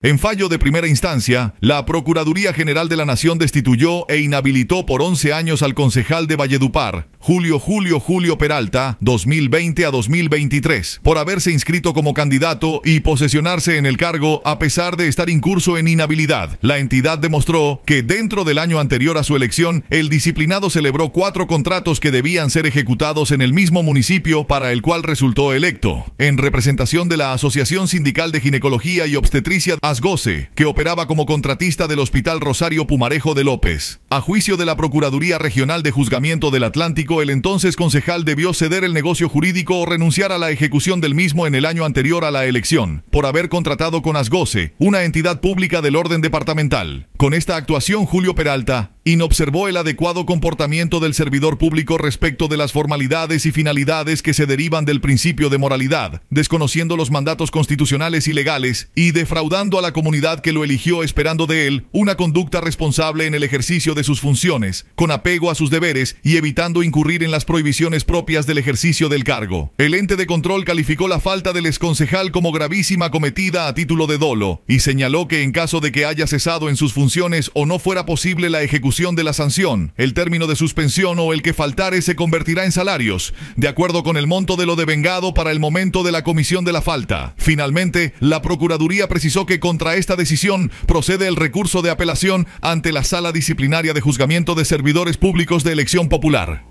En fallo de primera instancia, la Procuraduría General de la Nación destituyó e inhabilitó por 11 años al concejal de Valledupar, Julio Julio Julio Peralta, 2020 a 2023, por haberse inscrito como candidato y posesionarse en el cargo a pesar de estar incurso en inhabilidad. La entidad demostró que dentro del año anterior a su elección, el disciplinado celebró cuatro contratos que debían ser ejecutados en el mismo municipio para el cual resultó electo. En representación de la Asociación Sindical de Ginecología y Obstetricia Asgoce, que operaba como contratista del Hospital Rosario Pumarejo de López. A juicio de la Procuraduría Regional de Juzgamiento del Atlántico, el entonces concejal debió ceder el negocio jurídico o renunciar a la ejecución del mismo en el año anterior a la elección, por haber contratado con Asgoce, una entidad pública del orden departamental. Con esta actuación, Julio Peralta inobservó el adecuado comportamiento del servidor público respecto de las formalidades y finalidades que se derivan del principio de moralidad, desconociendo los mandatos constitucionales y legales y defraudando a la comunidad que lo eligió esperando de él una conducta responsable en el ejercicio de sus funciones, con apego a sus deberes y evitando incurrir en las prohibiciones propias del ejercicio del cargo. El ente de control calificó la falta del exconcejal como gravísima cometida a título de dolo y señaló que en caso de que haya cesado en sus funciones o no fuera posible la ejecución de la sanción, el término de suspensión o el que faltare se convertirá en salarios, de acuerdo con el monto de lo devengado para el momento de la comisión de la falta. Finalmente, la Procuraduría precisó que contra esta decisión procede el recurso de apelación ante la Sala Disciplinaria de Juzgamiento de Servidores Públicos de Elección Popular.